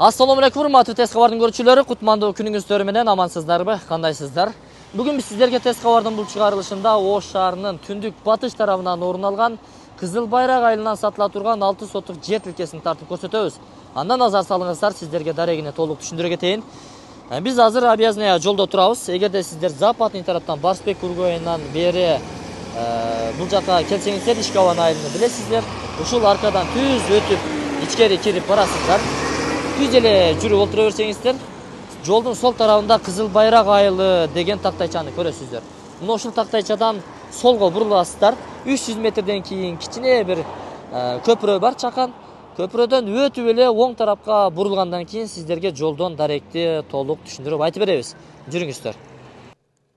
Ассаламу урматтуу тест хабардың көрүүчүлөрү, құтманды күніңіз менен амансыздарбы қандайсыздар бүгін біз сіздерге тест кабардын бұл шығарылышында ош шаарынын түндік батыш тарабынан орын алған кызыл байрак айылынан сатыла турган 6 соттук жер тилкесин тартып көрсөтөбүз андан назар салыңыздар сиздерге дарегине толук түшүндүрө кетейин биз азыр объязная жолдо турабыз эгерде сиздер западный тараптан барсбек кургоюнунан бери бул жака келсеңиздер ишкаван айылын билесиздер ушул аркадан түз өтүп ичкери кирип барасыздар тез эле жүрүп олтыра берсеңиздер жолдун сол тарабында қызыл байрақ айылы деген тактайчаны көрөсүздөр мына ушул тактайчадан солго буруласыздар үч жүз метрден кейін кичине бір э, көпүрө бар чақан көпүрөдөн өтүп эле оң тарапқа бұрылғандан кейін сіздерге жолдон даректи толық түшүндүрүп айтып беребиз Жүріңіздер.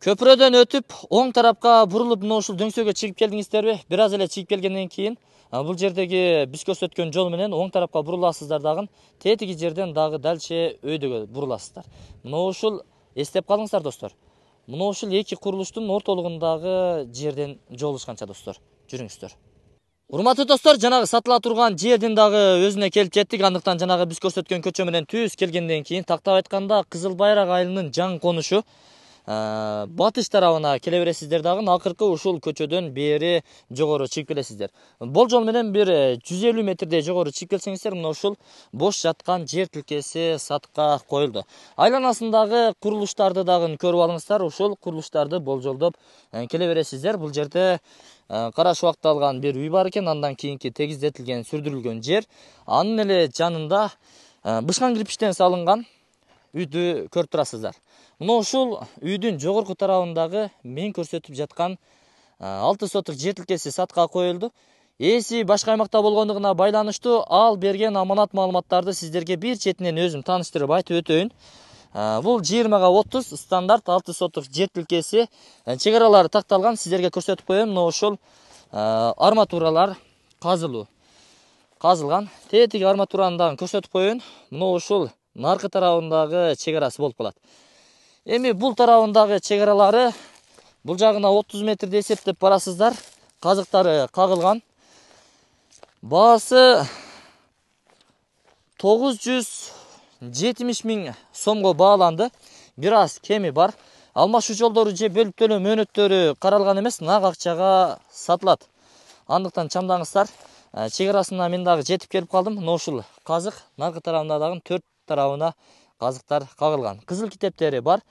көпүрөдөн өтіп оң тарапқа бұрылып мына ушул дөңсөгө чыгып келдиңиздерби бир аз эле чыгып келгенден кийин бұл жердегі біз көрсөткөн жол менен оң тарапка буруласыздар дагы тетиги жерден дагы далче өйдөгө буруласыздар мына ушул эстеп калыңыздар достор мына ушул эки курулуштун ортолугундагы жерден жолугушканча достор жүрүңүздөр урматтуу достор жанагы сатыла турган жердин дагы өзүнө келип жеттик андыктан жанагы биз көрсөткөн көчө менен түз келгенден кийин тактап айтканда кызыл байрак айылынын жаң конушу Э, батыш тарабына келе бересиздер дагы акыркы ушул көчөдөн бери жогору чыгып келесиздер бул жол менен бир э, жүз элүү метрдей жогору чыгып келсеңиздер мына ушул бош жаткан жер тилкеси сатка коюлду айланасындагы курулуштарды дагы көрүп алыңыздар ушул курулуштарды болжолдоп э, келе бересиздер бул жерде кара шубакталган бир үй бар экен андан кийинки тегиздетилген сүрдүрүлгөн жер анын эле жанында бышкан кирпичтен салынган үйдү көрүп турасыздар мына ушул үйдүн жогорку тарабындагы мен көрсөтүп жаткан алты соток жетилкеси сатка коюлду ээси башка аймакта болгондугуна байланыштуу ал берген аманат маалыматтарды сиздерге бир четинен өзүм тааныштырып айтып өтөйүн бул жыйырмага отуз стандарт алты соток жетилкеси чек аралары такталган сиздерге көрсөтүп коем мына ошол арматуралар казылуу казылган тээтиги арматураны дагы көрсөтүп коеюн мына ушул наркы тарабындагы чек арасы болуп калат эми бул тарабындагы чек аралары бул жагына отуз метрди эсептеп барасыздар казыктары кагылган баасы тогуз жүз жетимиш миң сомго бааланды бар алмашуу жолдору же бөлүп төлөө мөөнөттөрү каралган эмес нак акчага сатылат андыктан чамдаңыздар э, чек арасына мен дагы жетип келип калдым мына ушул казык наркы тарабында дагы төрт тарабына Қазықтар қағылған қызыл китептери бар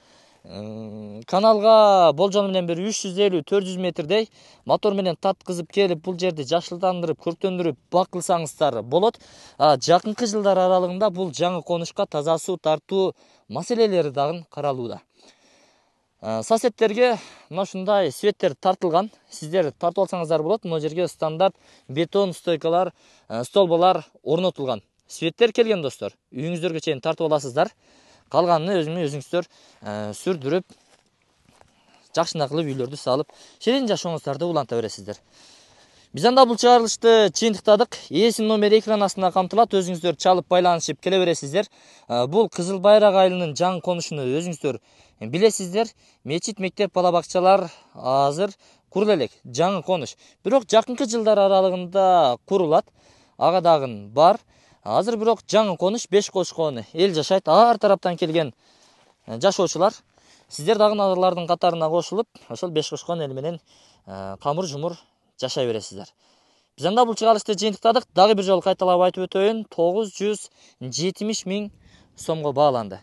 Каналға болжол менен бир үч жүз метрдей мотор менен тарткызып келип бул жерди жашылдандырып көрктөндүрүп бак болот жакынкы жылдар аралыгында бул жаңы конушка таза суу тартуу маселелери дагы каралууда соседтерге мына ушундай светтер тартылган сиздер тартып алсаңыздар болот мына жерге стандарт бетон стойкалар столбалар орнотулган светтер келген достор үйіңіздерге шейін тартып аласыздар қалғанын өзіме өзіңіздер сүрдіріп жақшына қылып үйлерді салып шерен жашооңуздарды уланта бересіздер биз анда бұл чыгарылышты чыйынтыктадык ээсинин номер экран астына камтылат өзүңүздөр чалып байланышып келе бересиздер бул кызыл байрак айылынын жаңы конушуну өзүңүздөр билесиздер мечит мектеп бала бакчалар азыр курула элек жаңы конуш бирок жакынкы жылдар аралыгында курулат ага дагы бар азыр бирок жаңы конуш беш кошкон эл жашайт ар тараптан келген э, жашоочулар сиздер дагы алардын катарына кошулуп ошол беш кошкон эл менен э, камыр жумур жашай бересиздер биз анда бул чыгарылышты жыйынтыктадык дагы бир жолу кайталап айтып өтөйүн тогуз жүз жетимиш миң сомго бааланды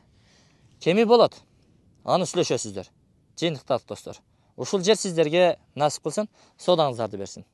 кеми болот аны сүйлөшөсүздөр жыйынтыктадык достор ушул жер сиздерге насип кылсын соодаңыздарды берсин